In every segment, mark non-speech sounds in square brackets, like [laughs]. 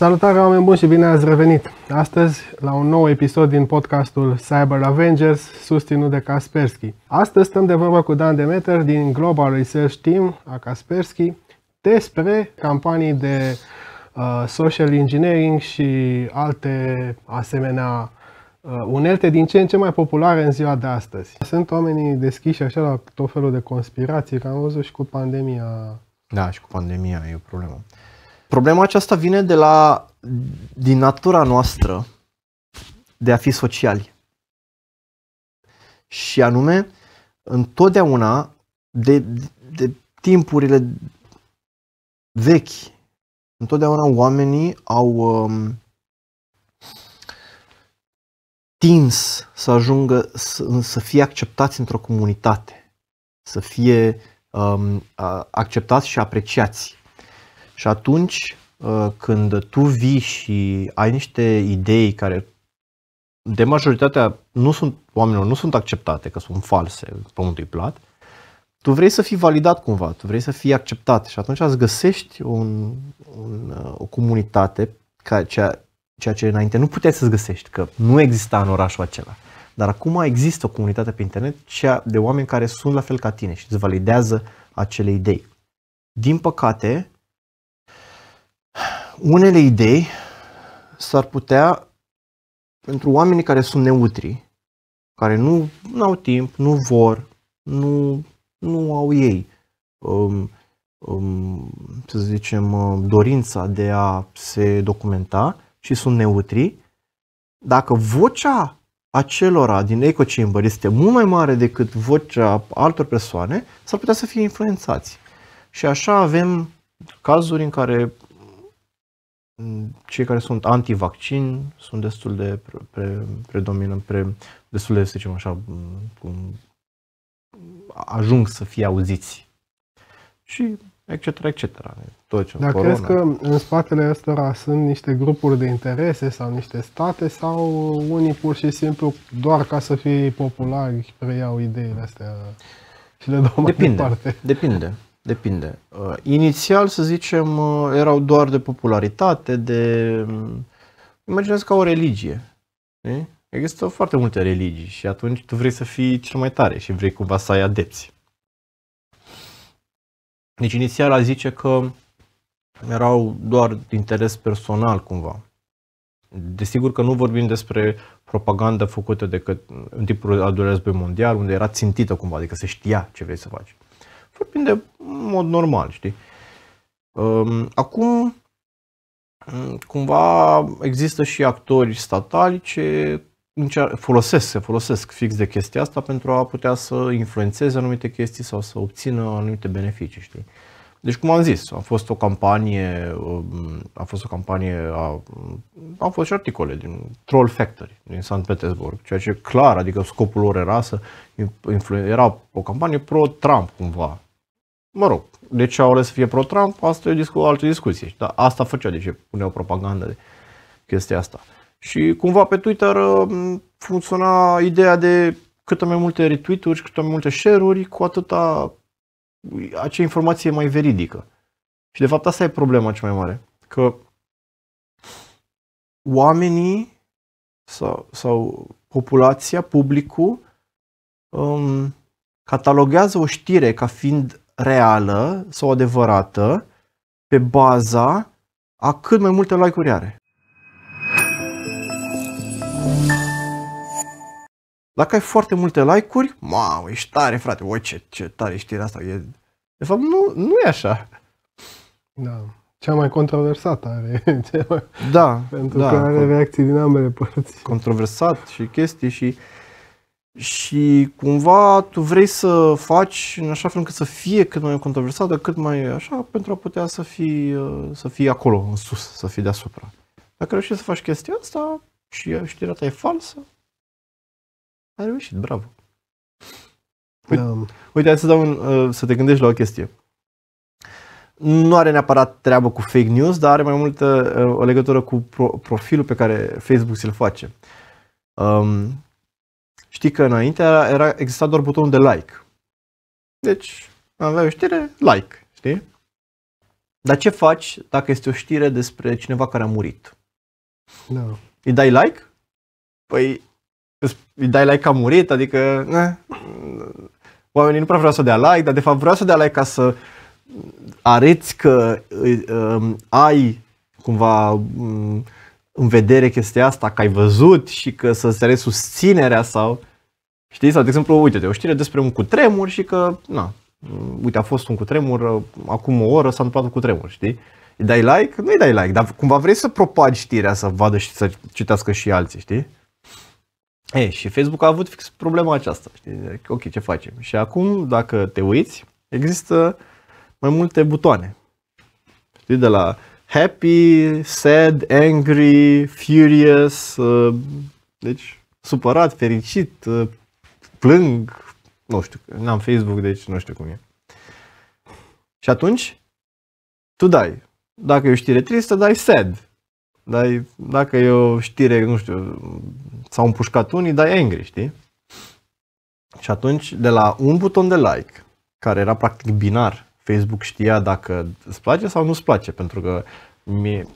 Salutare oameni buni și bine ați revenit! Astăzi la un nou episod din podcastul Cyber Avengers susținut de Kaspersky. Astăzi stăm de vorbă cu Dan Demeter din Global Research Team a Kaspersky despre campanii de uh, social engineering și alte asemenea uh, unelte din ce în ce mai populare în ziua de astăzi. Sunt oamenii deschiși așa la tot felul de conspirații, că am văzut și cu pandemia. Da, și cu pandemia e o problemă. Problema aceasta vine de la, din natura noastră de a fi sociali. Și anume, întotdeauna, de, de, de timpurile vechi, întotdeauna oamenii au um, tins să ajungă să, să fie acceptați într-o comunitate, să fie um, acceptați și apreciați. Și atunci uh, când tu vii și ai niște idei care de majoritatea nu sunt, oamenilor nu sunt acceptate, că sunt false, pământul e plat, tu vrei să fii validat cumva, tu vrei să fii acceptat și atunci îți găsești un, un, uh, o comunitate ca ceea, ceea ce înainte nu puteai să-ți găsești, că nu exista în orașul acela. Dar acum există o comunitate pe internet cea de oameni care sunt la fel ca tine și îți validează acele idei. Din păcate, unele idei s-ar putea, pentru oamenii care sunt neutri, care nu, au timp, nu vor, nu, nu au ei, um, um, să zicem, uh, dorința de a se documenta și sunt neutri, dacă vocea acelora din echo chamber este mult mai mare decât vocea altor persoane, s-ar putea să fie influențați. Și așa avem cazuri în care Mm, cei care sunt antivaccin sunt destul de pre, pre, pre, destul de, să zicem așa, mm, cum ajung să fie auziți. Și etc. etc. Tot ce Dar crezi că în spatele ăstora sunt niște grupuri de interese sau niște state sau unii pur și simplu doar ca să fie populari preiau ideile astea și le dau depinde, mai departe? Depinde. Depinde. Uh, inițial, să zicem, uh, erau doar de popularitate, de... Um, imaginez imaginează ca o religie. De? Există foarte multe religii și atunci tu vrei să fii cel mai tare și vrei cumva să ai adepți. Deci inițial a zice că erau doar de interes personal cumva. Desigur că nu vorbim despre propaganda făcută de cât, în timpul al doilea război mondial, unde era țintită cumva, adică se știa ce vrei să faci vorbim de mod normal, știi? Ehm, acum, mm, cumva există și actori statali ce folosesc, se folosesc fix de chestia asta pentru a putea să influențeze anumite chestii sau să obțină anumite beneficii, știi? Deci, cum am zis, a fost o campanie, ehm, a fost o campanie, a, au fost și articole din Troll Factory din St. Petersburg, ceea ce clar, adică scopul lor era să, influ, era o campanie pro-Trump cumva, Mă rog, de deci ce au ales să fie pro-Trump, asta e o discu- altă discuție. Dar asta făcea, de deci ce puneau propagandă de chestia asta. Și cumva pe Twitter mm, funcționa ideea de cât mai multe retweet-uri cât mai multe share-uri, cu atâta acea informație mai veridică. Și de fapt asta e problema cea mai mare. Că oamenii sau, sau populația, publicul, um, mm, cataloguează o știre ca fiind reală sau adevărată pe baza a cât mai multe like-uri are. Dacă ai foarte multe like-uri, mamă, ești tare, frate, Uite ce, ce tare știrea asta. E... De fapt, nu, nu e așa. Da. Cea mai controversată are. [laughs] Cea mai... Da. Pentru da. că are reacții din ambele părți. Controversat și chestii și... Uh, și cumva tu vrei să faci în așa fel încât să fie cât mai controversat, cât mai așa, pentru a putea să fii, uh, să fii acolo, în sus, să fii deasupra. Dacă reușești să faci chestia asta și știrea ta e falsă, ai reușit, bravo. Uite, um. uite hai să, dau un, uh, să te gândești la o chestie. Nu are neapărat treabă cu fake news, dar are mai multă uh, o legătură cu pro, profilul pe care Facebook ți-l face. Um, Știi că înainte era, era, exista doar butonul de like. Deci avea o știre, like, știi? Dar ce faci dacă este o știre despre cineva care a murit? Da. Îi dai like? Păi îi dai like că a murit, adică ne, eh, oamenii nu prea vreau să dea like, dar de fapt vreau să dea like ca să arăți că um, ai cumva um, în vedere chestia asta, că ai văzut și că să se are susținerea sau... Știi? Sau, de exemplu, uite-te, o știre despre un cutremur și că, na, uite, a fost un cutremur, uh, acum o oră s-a întâmplat un cutremur, știi? Îi dai like? Nu-i dai like, dar cumva vrei să propagi știrea, să vadă și să citească și alții, știi? Ei, și Facebook a avut fix problema aceasta, știi? Ok, ce facem? Și acum, dacă te uiți, există mai multe butoane. Știi, de la happy, sad, angry, furious, uh, deci supărat, fericit, uh, plâng, nu știu, n-am Facebook, deci nu știu cum e. Și atunci, tu dai. Dacă e o știre tristă, dai sad. Dai, dacă e o știre, nu știu, s-au împușcat unii, dai angry, știi? Și atunci, de la un buton de like, care era practic binar, Facebook știa dacă îți place sau nu îți place, pentru că mie,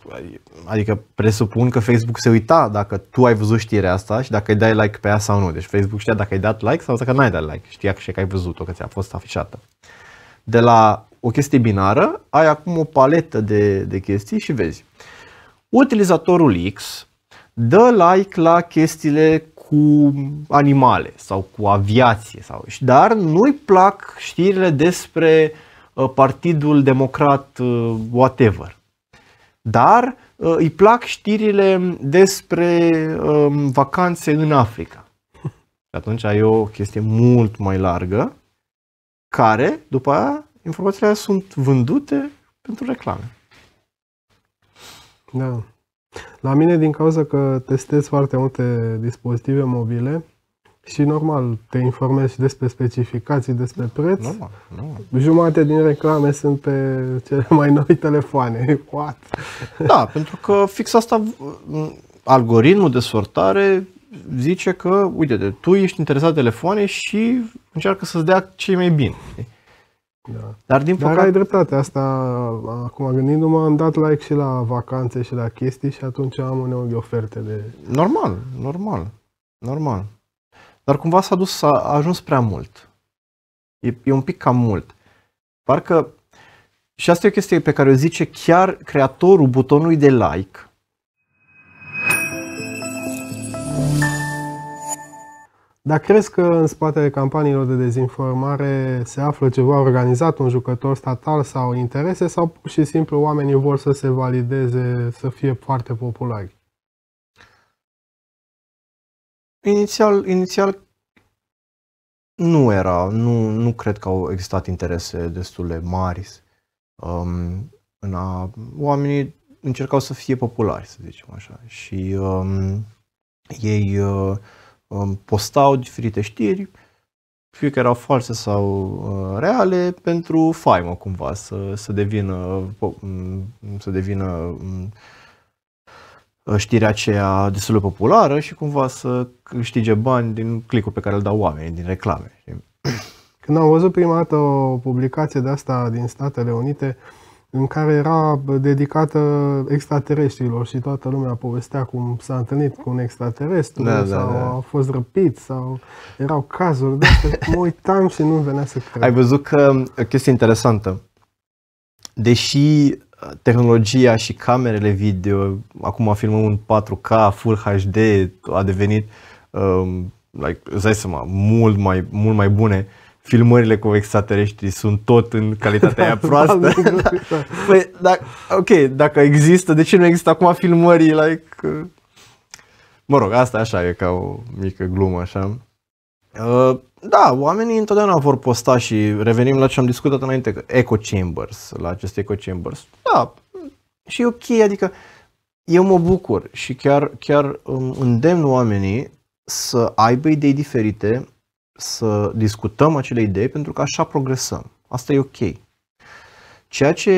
adică presupun că Facebook se uita dacă tu ai văzut știrea asta și dacă îi dai like pe ea sau nu. Deci Facebook știa dacă ai dat like sau dacă n-ai dat like. Știa că și că ai văzut-o, că ți-a fost afișată. De la o chestie binară, ai acum o paletă de, de chestii și vezi. Utilizatorul X dă like la chestiile cu animale sau cu aviație, sau, dar nu-i plac știrile despre uh, Uh, Partidul Democrat, uh, whatever. Dar uh, îi plac știrile despre um, vacanțe în Africa. Și atunci ai o chestie mult mai largă, care, după aia, informațiile aia sunt vândute pentru reclame. Da. La mine, din cauza că testez foarte multe dispozitive mobile, și normal, te informezi despre specificații, despre preț. Normal, normal. Jumate din reclame sunt pe cele mai noi telefoane. [laughs] What? Da, pentru că fix asta, mm, algoritmul de sortare zice că, uite, de, tu ești interesat de telefoane și încearcă să-ți dea cei mai bine. Da. Dar din păcate... Dar ai dreptate, asta, acum gândindu-mă, am dat like și la vacanțe și la chestii și atunci am uneori oferte de... Normal, normal, normal. Dar cumva s-a dus, a, ajuns prea mult. E, e un pic cam mult. Parcă, și asta e o chestie pe care o zice chiar creatorul butonului de like, Dar crezi că în spatele campaniilor de dezinformare se află ceva organizat, un jucător statal sau interese sau pur și simplu oamenii vor să se valideze, să fie foarte populari? Inițial, inițial nu era, nu, nu cred că au existat interese de mari um, în a, oamenii încercau să fie populari, să zicem așa, și um, ei uh, um, postau diferite știri, fie că erau false sau uh, reale, pentru faimă cumva, să, să devină, mm, să devină um, Uh, știrea aceea destul de populară și cumva să câștige bani din clicul pe care îl dau oamenii, din reclame. [clears throat] Când am văzut prima dată o publicație de asta din Statele Unite, în care era dedicată extraterestrilor și toată lumea povestea cum s-a întâlnit cu un extraterestru da, da, sau da. a fost răpit sau erau cazuri de mă uitam și nu venea să cred. Ai văzut că o chestie interesantă. Deși tehnologia și camerele video, acum filmăm în 4K, Full HD, a devenit um, like, îți dai seama, mult mai, mult mai bune. Filmările cu extraterestri sunt tot în calitatea [laughs] da, aia proastă. Da, da. da. [laughs] Păi, da, ok, dacă există, de ce nu există acum filmări? Like, uh, mă rog, asta așa e ca o mică glumă, așa da, oamenii întotdeauna vor posta și revenim la ce am discutat înainte, echo chambers, la aceste echo chambers. Da, și e ok, adică eu mă bucur și chiar, chiar îndemn oamenii să aibă idei diferite, să discutăm acele idei, pentru că așa progresăm. Asta e ok. Ceea ce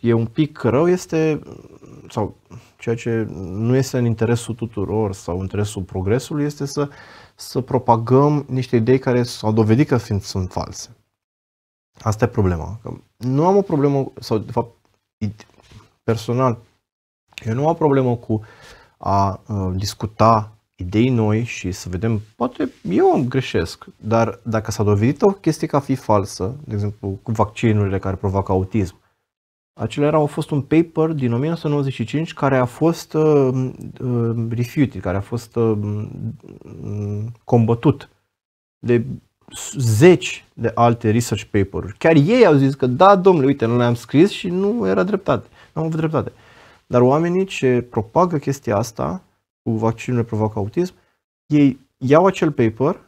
e un pic rău este, sau ceea ce nu este în interesul tuturor sau în interesul progresului, este să să propagăm niște idei care s-au dovedit că fiind, sunt false. Asta e problema. Că nu am o problemă, sau de fapt, personal, eu nu am o problemă cu a uh, discuta idei noi și să vedem, poate eu îmi greșesc, dar dacă s-a dovedit o chestie ca fi falsă, de exemplu cu vaccinurile care provoacă autism, acela era, a fost un paper din 1995 care a fost uh, uh, refuted, care a fost uh, mm, combătut de zeci de alte research paper-uri. Chiar ei au zis că da, domnule, uite, nu le-am scris și nu era dreptate. Nu am avut dreptate. Dar oamenii ce propagă chestia asta, cu vaccinul provoacă autism, ei iau acel paper,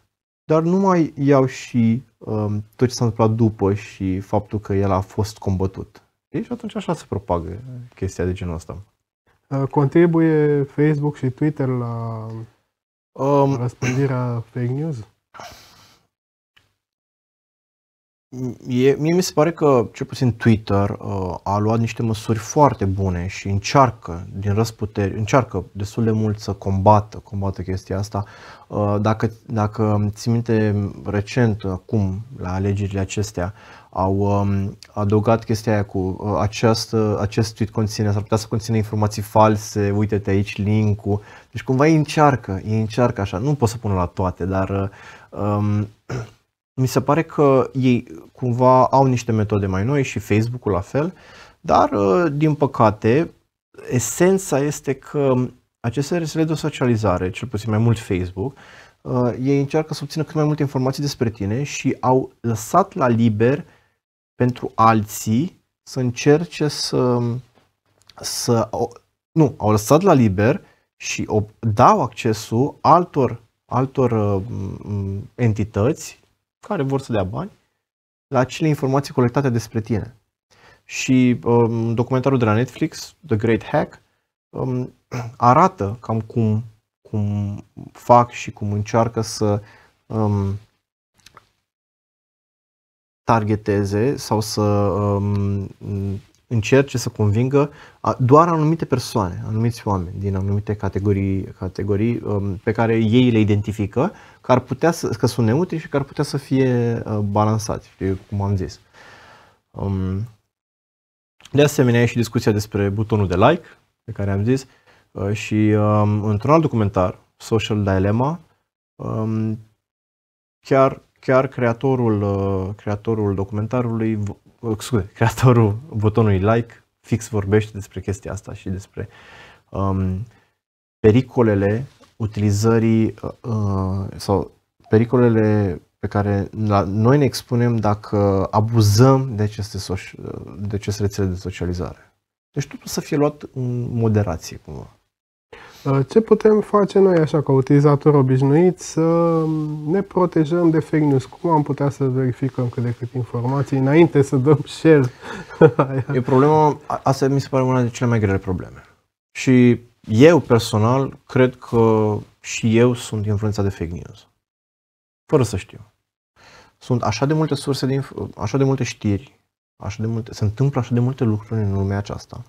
dar nu mai iau și uh, tot ce s-a întâmplat după și faptul că el a fost combătut ei și atunci așa se propagă chestia de genul ăsta. Uh, contribuie Facebook și Twitter la um, răspândirea fake news? Mm, e, mie mi se pare că, cel puțin Twitter, uh, a luat niște măsuri foarte bune și încearcă din răsputeri, încearcă destul de mult să combată, combată chestia asta. Uh, dacă, dacă ți minte recent, acum, la alegerile acestea, au um, adăugat chestia aia cu uh, acest, uh, acest tweet conține, s-ar putea să conține informații false, uite-te aici link-ul. Deci cumva ei încearcă, ei încearcă așa, nu pot să pun la toate, dar uh, um, [clears throat] Mi se pare că ei cumva au niște metode mai noi și Facebook-ul la fel, dar uh, din păcate esența este că aceste rețele de socializare, cel puțin mai mult Facebook, uh, ei încearcă să obțină cât mai multe informații despre tine și au lăsat la liber pentru alții să încerce să, să nu, au lăsat la liber și dau accesul altor, altor uh, entități care vor să dea bani la acele informații colectate despre tine. Și um, documentarul de la Netflix, The Great Hack, um, [clears throat] arată cam cum, cum fac și cum încearcă să um, targeteze sau să um, încerce să convingă doar anumite persoane, anumiți oameni din anumite categorii, categorii um, pe care ei le identifică, că, ar putea să, că sunt neutri și că ar putea să fie uh, balansați, cum am zis. Um, de asemenea, e și discuția despre butonul de like, pe care am zis, uh, și um, într-un alt documentar, Social Dilemma, chiar chiar creatorul, uh, creatorul documentarului Oh, scuze, creatorul butonului like fix vorbește despre chestia asta și despre um, pericolele utilizării uh, uh sau pericolele pe care noi ne expunem dacă abuzăm de aceste, soci- de aceste rețele de socializare. Deci totul să fie luat în moderație cumva. Uh, ce putem face noi, așa, ca utilizator obișnuit, să ne protejăm de fake news? Cum am putea să verificăm cât de cât informații înainte să dăm share? [laughs] e problema, asta mi se pare una dintre cele mai grele probleme. Și eu personal cred că și eu sunt influențat de fake news. Fără să știu. Sunt așa de multe surse, de inf- așa de multe știri, așa de multe, se întâmplă așa de multe lucruri în lumea aceasta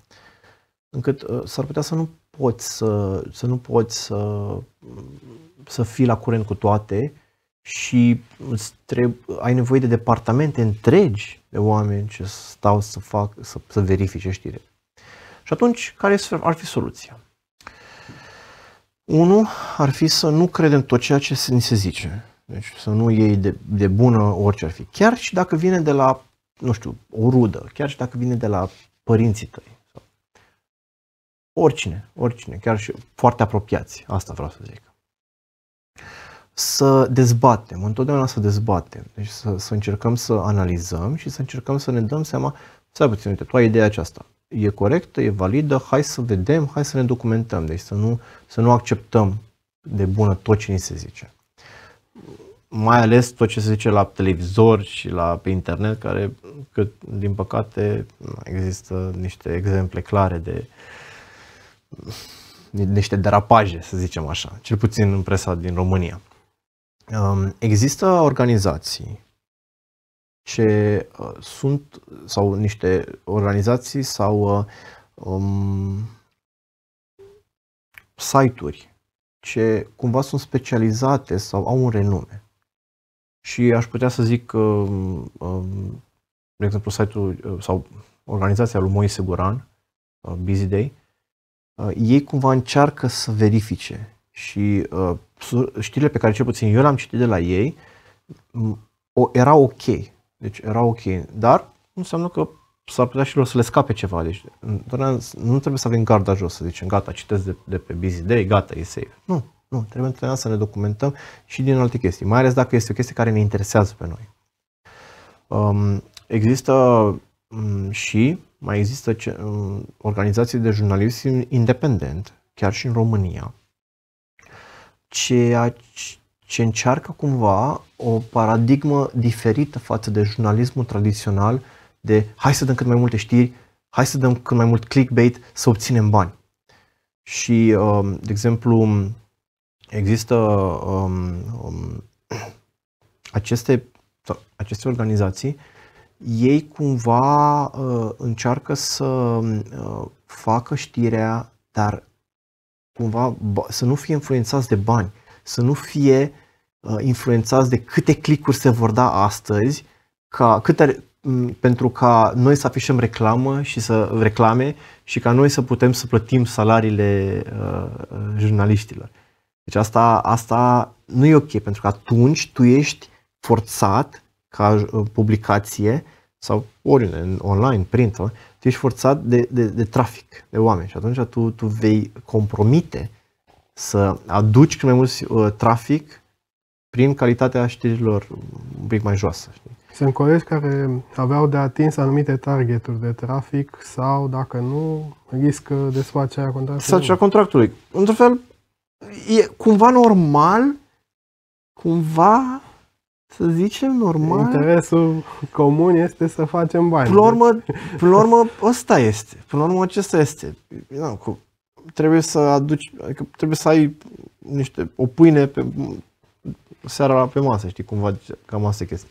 încât uh, s-ar putea să nu poți să, să nu poți să, să fii la curent cu toate și îți ai nevoie de departamente întregi de oameni ce stau să fac, să, să verifice știre. Și atunci, care ar fi soluția? Unu, ar fi să nu credem tot ceea ce ni se zice. Deci să nu iei de, de bună orice ar fi. Chiar și dacă vine de la, nu știu, o rudă, chiar și dacă vine de la părinții tăi. Oricine, oricine, chiar și foarte apropiați, asta vreau să zic. Să dezbatem, întotdeauna să dezbatem, deci să, să încercăm să analizăm și să încercăm să ne dăm seama, stai puțin, uite, tu ai ideea aceasta, e corectă, e validă, hai să vedem, hai să ne documentăm, deci să nu, să nu acceptăm de bună tot ce ni se zice. Mai ales tot ce se zice la televizor și la pe internet, care, cât, din păcate, există niște exemple clare de uh, niște derapaje, să zicem așa, cel puțin în presa din România. Um, există organizații ce uh, sunt, sau niște organizații sau uh, um, site-uri ce cumva sunt specializate sau au un renume. Și aș putea să zic că, um, de exemplu, site-ul uh, sau organizația lui Moise Guran, Busy Day, Uh, ei cumva încearcă să verifice și uh, știrile pe care cel puțin eu le-am citit de la ei era ok. Deci era ok, dar nu înseamnă că s-ar putea și lor să le scape ceva. Deci nu trebuie să avem garda jos, să zicem gata, citesc de, de pe Busy Day, gata, e safe. Nu, nu, trebuie întotdeauna să ne documentăm și din alte chestii, mai ales dacă este o chestie care ne interesează pe noi. Um, există Mm, și mai există mm, organizații de jurnalism independent, chiar și în România, ceea ce încearcă cumva o paradigmă diferită față de jurnalismul tradițional de hai să dăm cât mai multe știri, hai să dăm cât mai mult clickbait să obținem bani. Și, um, de exemplu, există um, um, [clears throat] aceste, aceste organizații ei cumva uh, încearcă să uh, facă știrea, dar cumva să nu fie influențați de bani, să nu fie uh, influențați de câte clicuri se vor da astăzi, ca, câte, mm, pentru ca noi să afișăm reclamă și să reclame și ca noi să putem să plătim salariile uh, jurnaliștilor. Deci asta, asta nu e ok, pentru că atunci tu ești forțat ca uh, publicație sau oriunde, online, print, tu ești forțat de, de, de trafic, de oameni și atunci tu, tu vei compromite să aduci cât mai mult uh, trafic prin calitatea știrilor un pic mai joasă. Știi? Sunt colegi care aveau de atins anumite targeturi de trafic sau, dacă nu, riscă desfacerea contractului. Desfacerea contractului. Într-un fel, e cumva normal, cumva să zicem normal. Interesul comun este să facem bani. Până la urmă, până la urmă ăsta este. Până la urmă acesta este. nu cu, trebuie să aduci, adică trebuie să ai niște, o pâine pe, seara pe masă, știi, cumva, cam asta e chestia.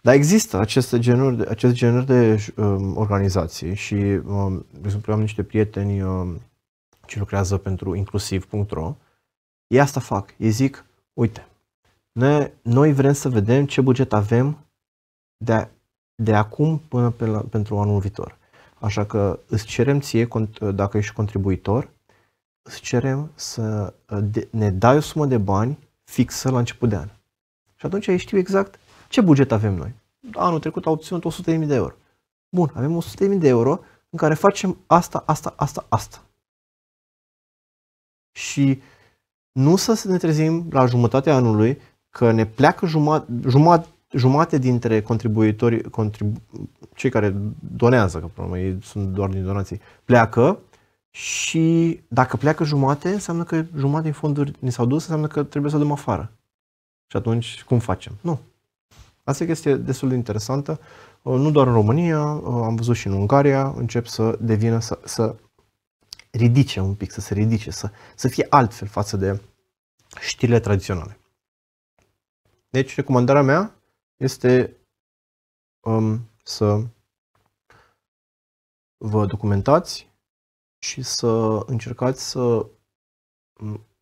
Dar există aceste genuri de, acest genuri de um, organizații și, um, de exemplu, am niște prieteni um, ce lucrează pentru inclusiv.ro. Ei asta fac. Ei zic, uite, ne, noi vrem să vedem ce buget avem de, de acum până pe la, pentru anul viitor. Așa că îți cerem ție, dacă ești contribuitor, îți cerem să ne dai o sumă de bani fixă la început de an. Și atunci ei știu exact ce buget avem noi. Anul trecut au obținut 100.000 de euro. Bun, avem 100.000 de euro în care facem asta, asta, asta, asta. Și nu să ne trezim la jumătatea anului că ne pleacă jumătate, jumătate, jumate dintre contribuitorii, contribu, cei care donează, că probabil ei sunt doar din donații, pleacă și dacă pleacă jumate, înseamnă că jumate din fonduri ni s-au dus, înseamnă că trebuie să o dăm afară. Și atunci cum facem? Nu. Asta e chestie destul de interesantă. Uh, nu doar în România, uh, am văzut și în Ungaria, încep să devină, să, să ridice un pic, să se ridice, să, să fie altfel față de știrile tradiționale. Deci, recomandarea mea este um, să vă documentați și să încercați să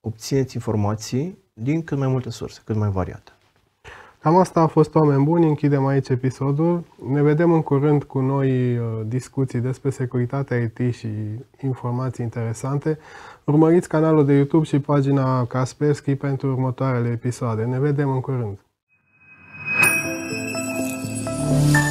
obțineți informații din cât mai multe surse, cât mai variate. Cam asta a fost Oameni Buni, închidem aici episodul. Ne vedem în curând cu noi uh, discuții despre securitatea IT și informații interesante. Urmăriți canalul de YouTube și pagina Kaspersky pentru următoarele episoade. Ne vedem în curând! Thank you